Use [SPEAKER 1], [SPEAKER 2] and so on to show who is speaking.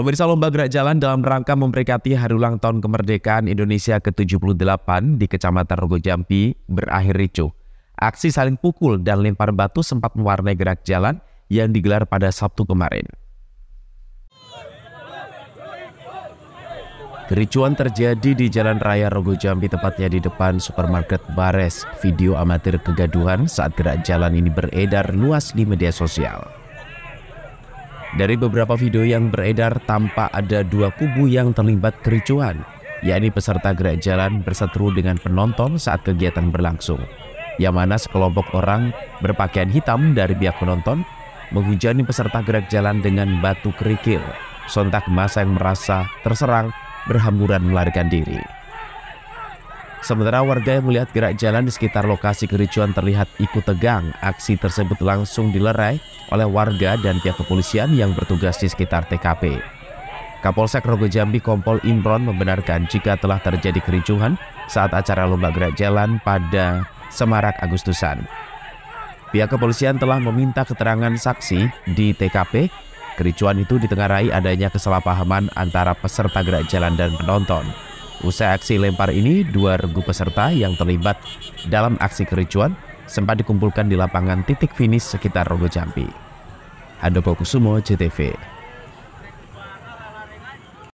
[SPEAKER 1] Pemirsa Lomba Gerak Jalan dalam rangka memperingati Hari Ulang Tahun Kemerdekaan Indonesia ke-78 di Kecamatan Rogo Jampi berakhir ricu. Aksi saling pukul dan lempar batu sempat mewarnai gerak jalan yang digelar pada Sabtu kemarin. Kericuan terjadi di Jalan Raya Rogo Jambi tepatnya di depan supermarket Bares. Video amatir kegaduhan saat gerak jalan ini beredar luas di media sosial. Dari beberapa video yang beredar tampak ada dua kubu yang terlibat kericuhan, yakni peserta gerak jalan berseteru dengan penonton saat kegiatan berlangsung. Yang mana sekelompok orang berpakaian hitam dari pihak penonton menghujani peserta gerak jalan dengan batu kerikil. Sontak masa yang merasa terserang berhamburan melarikan diri. Sementara warga yang melihat gerak jalan di sekitar lokasi kericuan terlihat ikut tegang. Aksi tersebut langsung dilerai oleh warga dan pihak kepolisian yang bertugas di sekitar TKP. Kapolsek Rogo Jambi Kompol Imron membenarkan jika telah terjadi kericuhan saat acara lomba gerak jalan pada Semarak Agustusan. Pihak kepolisian telah meminta keterangan saksi di TKP. Kericuan itu ditengarai adanya kesalahpahaman antara peserta gerak jalan dan penonton. Usai aksi lempar ini, dua regu peserta yang terlibat dalam aksi kericuan sempat dikumpulkan di lapangan titik finish sekitar Rogo Jambi. Handoko Kusumo, CTV.